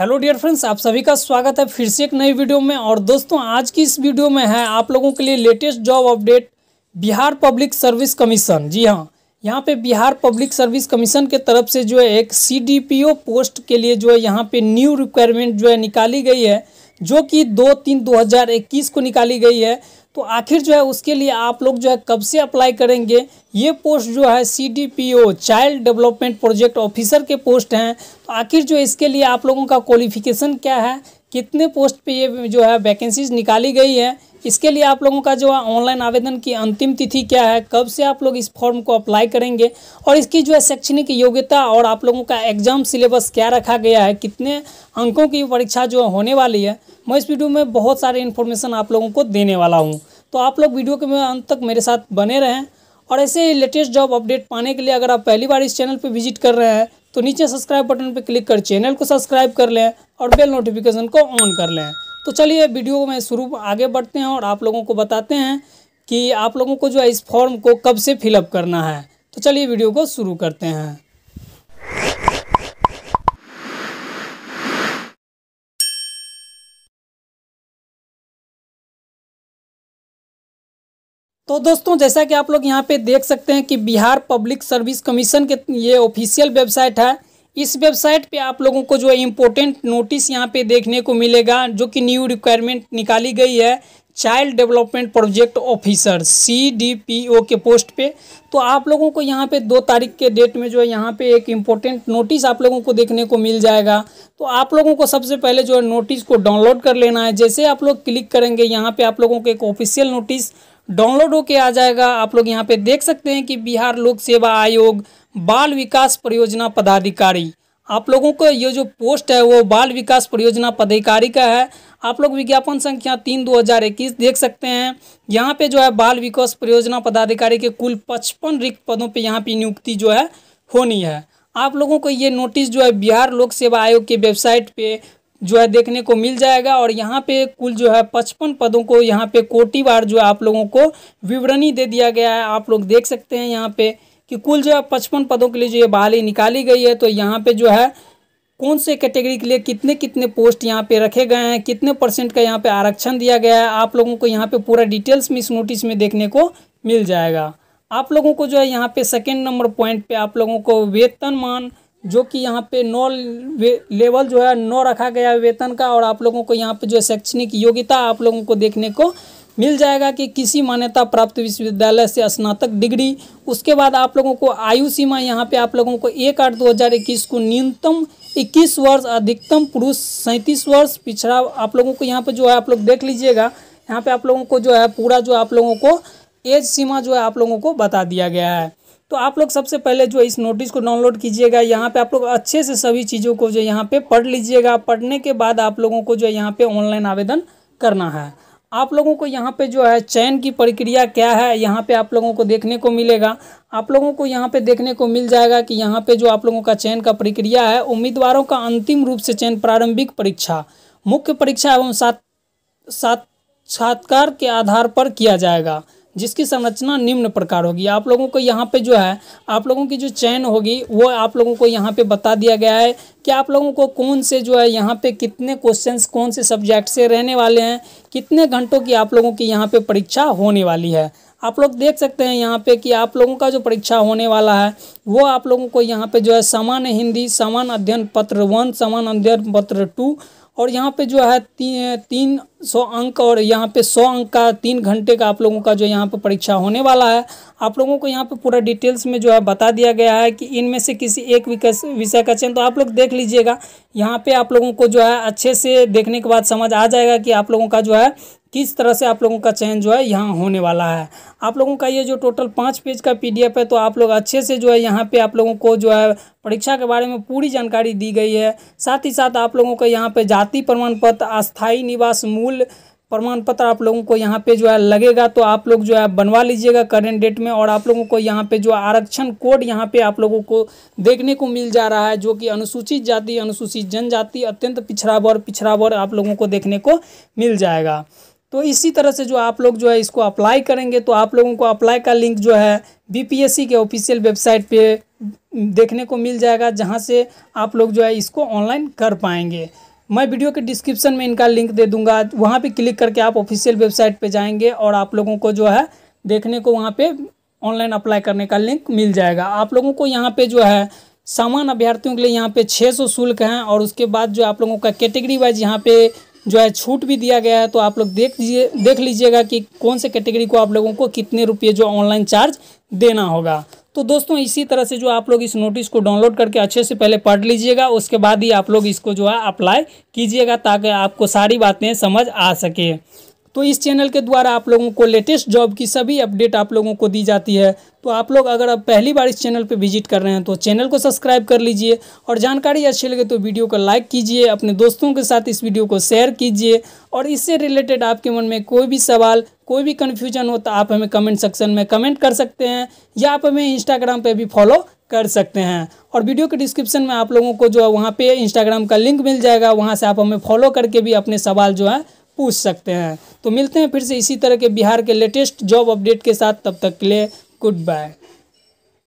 hello dear friends आप सभी का स्वागत है फिर से एक नई वीडियो में और दोस्तों आज की इस वीडियो में है आप लोगों के लिए latest job update Bihar public service commission जी हाँ यहाँ पे बिहार पब्लिक सर्विस कमीशन के तरफ से जो है एक सीडीपीओ पोस्ट के लिए जो है यहाँ पे न्यू रिक्वायरमेंट जो है निकाली गई है जो कि दो तीन 2021 को निकाली गई है तो आखिर जो है उसके लिए आप लोग जो है कब से अप्लाई करेंगे ये पोस्ट जो है C D P O child development project officer के पोस्ट हैं तो आखिर जो इसके लिए आप लोगों का क्वालिफिकेशन क्या है कितने पोस्ट पे ये जो है वैकेंसीज निकाली गई है इसके लिए आप लोगों का जो है ऑनलाइन आवेदन की अंतिम तिथि क्या है कब से आप लोग इस फॉर्म को अप्लाई करेंगे और इसकी जो है शैक्षणिक योग्यता और आप लोगों का एग्जाम सिलेबस क्या रखा गया है कितने अंकों की परीक्षा जो होने वाली है मैं इस वीडियो में बहुत सारे इन्फॉर्मेशन आप लोगों को देने वाला हूँ तो आप लोग वीडियो के अंत तक मेरे साथ बने रहें और ऐसे ही लेटेस्ट जॉब अपडेट पाने के लिए अगर आप पहली बार इस चैनल पर विजिट कर रहे हैं तो नीचे सब्सक्राइब बटन पर क्लिक कर चैनल को सब्सक्राइब कर लें और बेल नोटिफिकेशन को ऑन कर लें तो चलिए वीडियो में शुरू आगे बढ़ते हैं और आप लोगों को बताते हैं कि आप लोगों को जो है इस फॉर्म को कब से फिलअप करना है तो चलिए वीडियो को शुरू करते हैं तो दोस्तों जैसा कि आप लोग यहाँ पे देख सकते हैं कि बिहार पब्लिक सर्विस कमीशन के ये ऑफिशियल वेबसाइट है इस वेबसाइट पे आप लोगों को जो है इम्पोर्टेंट नोटिस यहाँ पे देखने को मिलेगा जो कि न्यू रिक्वायरमेंट निकाली गई है child development project officer C D P O के पोस्ट पे तो आप लोगों को यहाँ पे दो तारीख के डेट में जो है यहाँ पे एक इम्पोर्टेंट नोटिस आप लोगों को देखने को मिल जाएगा तो आप लोगों को सबसे पहले जो है नोटिस को डाउनलोड कर लेना है जैसे आप लोग क्लिक करेंगे यहाँ पे आप लोगों को एक ऑफिशियल नोटिस डाउनलोड होके आ जाएगा आप लोग यहाँ पे देख सकते हैं कि बिहार लोक सेवा आयोग बाल विकास परियोजना पदाधिकारी आप लोगों को ये जो पोस्ट है वो बाल विकास परियोजना पदाधिकारी का है आप लोग विज्ञापन संख्या तीन दो हजार इक्कीस देख सकते हैं यहाँ पे जो है बाल विकास परियोजना पदाधिकारी के कुल पचपन रिक्त पदों पे यहाँ पे नियुक्ति जो है होनी है आप लोगों को ये नोटिस जो है बिहार लोक सेवा आयोग के वेबसाइट पे जो है देखने को मिल जाएगा और यहाँ पे कुल जो है पचपन पदों को यहाँ पे कोटिवार बार जो है आप लोगों को विवरणी दे दिया गया है आप लोग देख सकते हैं यहाँ पे कि कुल जो है पचपन पदों के लिए जो ये बहाली निकाली गई है तो यहाँ पे जो है कौन से कैटेगरी के लिए कितने कितने पोस्ट यहाँ पे रखे गए हैं कितने परसेंट का यहाँ पे आरक्षण दिया गया है आप लोगों को यहाँ पे पूरा डिटेल्स में इस नोटिस में देखने को मिल जाएगा आप लोगों को जो है यहाँ पे सेकेंड नंबर पॉइंट पे आप लोगों को वेतन मान जो कि यहाँ पे नौ लेवल जो है नौ रखा गया है वेतन का और आप लोगों को यहाँ पे जो शैक्षणिक योग्यता आप लोगों को देखने को मिल जाएगा कि किसी मान्यता प्राप्त विश्वविद्यालय से स्नातक डिग्री उसके बाद आप लोगों को आयु सीमा यहाँ पे आप लोगों को एक आठ दो हज़ार इक्कीस को न्यूनतम इक्कीस वर्ष अधिकतम पुरुष सैंतीस वर्ष पिछड़ा आप लोगों को यहाँ पे जो है आप लोग देख लीजिएगा यहाँ पे आप लोगों को जो है पूरा जो आप लोगों को एज सीमा जो है आप लोगों को बता दिया गया है तो आप लोग सबसे पहले जो इस नोटिस को डाउनलोड कीजिएगा यहाँ पे आप लोग अच्छे से सभी चीज़ों को जो यहाँ पे पढ़ लीजिएगा पढ़ने के बाद आप लोगों को जो यहाँ पे ऑनलाइन आवेदन करना है आप लोगों को यहाँ पे जो है चयन की प्रक्रिया क्या है यहाँ पे आप लोगों को देखने को मिलेगा आप लोगों को यहाँ पे देखने को मिल जाएगा कि यहाँ पे जो आप लोगों का चयन का प्रक्रिया है उम्मीदवारों का अंतिम रूप से चयन प्रारंभिक परीक्षा मुख्य परीक्षा एवं सात साक्षात्कार के आधार पर किया जाएगा जिसकी संरचना निम्न प्रकार होगी आप लोगों को यहाँ पे जो है आप लोगों की जो चयन होगी वो आप लोगों को यहाँ पे बता दिया गया है कि आप लोगों को कौन से जो है यहाँ पे कितने क्वेश्चंस कौन से सब्जेक्ट से रहने वाले हैं कितने घंटों की आप लोगों की यहाँ पे परीक्षा होने वाली है आप लोग देख सकते हैं यहाँ पे कि आप लोगों का जो परीक्षा होने वाला है वो आप लोगों को यहाँ पे जो है सामान्य हिंदी सामान्य अध्ययन पत्र वन सामान्य अध्ययन पत्र टू और यहाँ पे जो है ती, तीन सौ अंक और यहाँ पे सौ अंक का तीन घंटे का आप लोगों का जो यहाँ पे परीक्षा होने वाला है आप लोगों को यहाँ पे पूरा डिटेल्स में जो है बता दिया गया है कि इनमें से किसी एक विषय का चयन तो आप लोग देख लीजिएगा यहाँ पे आप लोगों को जो है अच्छे से देखने के बाद समझ आ जाएगा कि आप लोगों का जो है किस तरह से आप लोगों का चयन जो है यहाँ होने वाला है आप लोगों का ये जो टोटल पाँच पेज का पीडीएफ है तो आप लोग अच्छे से जो है यहाँ पे आप लोगों को जो है परीक्षा के बारे में पूरी जानकारी दी गई है साथ ही साथ आप लोगों को यहाँ पे जाति प्रमाण पत्र अस्थायी निवास मूल प्रमाण पत्र आप लोगों को यहाँ पे जो है लगेगा तो आप लोग जो है बनवा लीजिएगा करेंट डेट में और आप लोगों को यहाँ पे जो आरक्षण कोड यहाँ पे आप लोगों को देखने को मिल जा रहा है जो कि अनुसूचित जाति अनुसूचित जनजाति अत्यंत पिछड़ा वर्ग पिछड़ा वर्ग आप लोगों को देखने को मिल जाएगा तो इसी तरह से जो आप लोग जो है इसको अप्लाई करेंगे तो आप लोगों को अप्लाई का लिंक जो है बीपीएससी के ऑफिशियल वेबसाइट पे देखने को मिल जाएगा जहाँ से आप लोग जो है इसको ऑनलाइन कर पाएंगे मैं वीडियो के डिस्क्रिप्शन में इनका लिंक दे दूंगा वहाँ पे क्लिक करके आप ऑफिशियल वेबसाइट पे जाएंगे और आप लोगों को जो है देखने को वहाँ पे ऑनलाइन अप्लाई करने का लिंक मिल जाएगा आप लोगों को यहाँ पे जो है सामान्य अभ्यर्थियों के लिए यहाँ पे 600 शुल्क हैं और उसके बाद जो आप लोगों का कैटेगरी वाइज यहाँ पर जो है छूट भी दिया गया है तो आप लोग देख लीजिए देख लीजिएगा कि कौन से कैटेगरी को आप लोगों को कितने रुपये जो ऑनलाइन चार्ज देना होगा तो दोस्तों इसी तरह से जो आप लोग इस नोटिस को डाउनलोड करके अच्छे से पहले पढ़ लीजिएगा उसके बाद ही आप लोग इसको जो है अप्लाई कीजिएगा ताकि आपको सारी बातें समझ आ सके तो इस चैनल के द्वारा आप लोगों को लेटेस्ट जॉब की सभी अपडेट आप लोगों को दी जाती है तो आप लोग अगर अब पहली बार इस चैनल पर विजिट कर रहे हैं तो चैनल को सब्सक्राइब कर लीजिए और जानकारी अच्छी लगे तो वीडियो को लाइक कीजिए अपने दोस्तों के साथ इस वीडियो को शेयर कीजिए और इससे रिलेटेड आपके मन में कोई भी सवाल कोई भी कन्फ्यूजन हो तो आप हमें कमेंट सेक्शन में कमेंट कर सकते हैं या आप हमें इंस्टाग्राम पर भी फॉलो कर सकते हैं और वीडियो के डिस्क्रिप्शन में आप लोगों को जो है वहाँ पे इंस्टाग्राम का लिंक मिल जाएगा वहाँ से आप हमें फॉलो करके भी अपने सवाल जो है पूछ सकते हैं तो मिलते हैं फिर से इसी तरह के बिहार के लेटेस्ट जॉब अपडेट के साथ तब तक के लिए गुड बाय